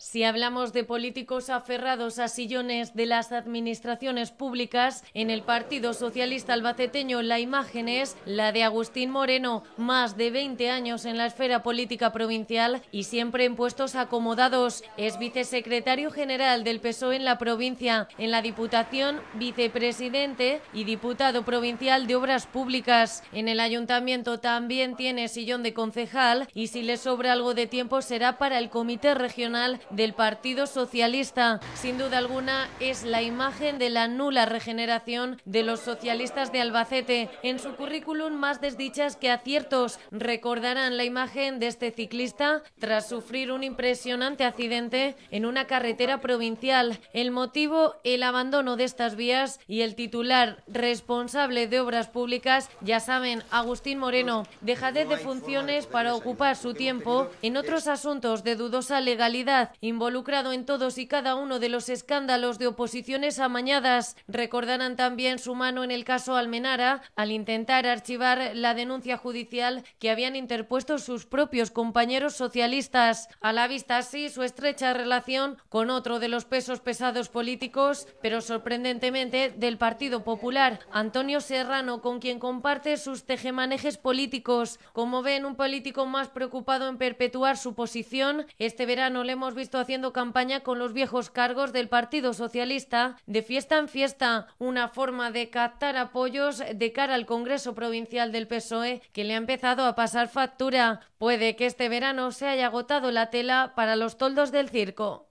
Si hablamos de políticos aferrados a sillones de las administraciones públicas, en el Partido Socialista Albaceteño la imagen es la de Agustín Moreno, más de 20 años en la esfera política provincial y siempre en puestos acomodados. Es vicesecretario general del PSOE en la provincia, en la Diputación, vicepresidente y diputado provincial de Obras Públicas. En el Ayuntamiento también tiene sillón de concejal y si le sobra algo de tiempo será para el Comité Regional del Partido Socialista. Sin duda alguna es la imagen de la nula regeneración de los socialistas de Albacete. En su currículum más desdichas que aciertos recordarán la imagen de este ciclista tras sufrir un impresionante accidente en una carretera provincial. El motivo, el abandono de estas vías y el titular responsable de obras públicas, ya saben, Agustín Moreno, ...deja de funciones para ocupar su tiempo en otros asuntos de dudosa legalidad involucrado en todos y cada uno de los escándalos de oposiciones amañadas. Recordarán también su mano en el caso Almenara al intentar archivar la denuncia judicial que habían interpuesto sus propios compañeros socialistas. A la vista así su estrecha relación con otro de los pesos pesados políticos, pero sorprendentemente del Partido Popular, Antonio Serrano, con quien comparte sus tejemanejes políticos. Como ven, un político más preocupado en perpetuar su posición, este verano le hemos visto haciendo campaña con los viejos cargos del Partido Socialista de fiesta en fiesta, una forma de captar apoyos de cara al Congreso Provincial del PSOE que le ha empezado a pasar factura. Puede que este verano se haya agotado la tela para los toldos del circo.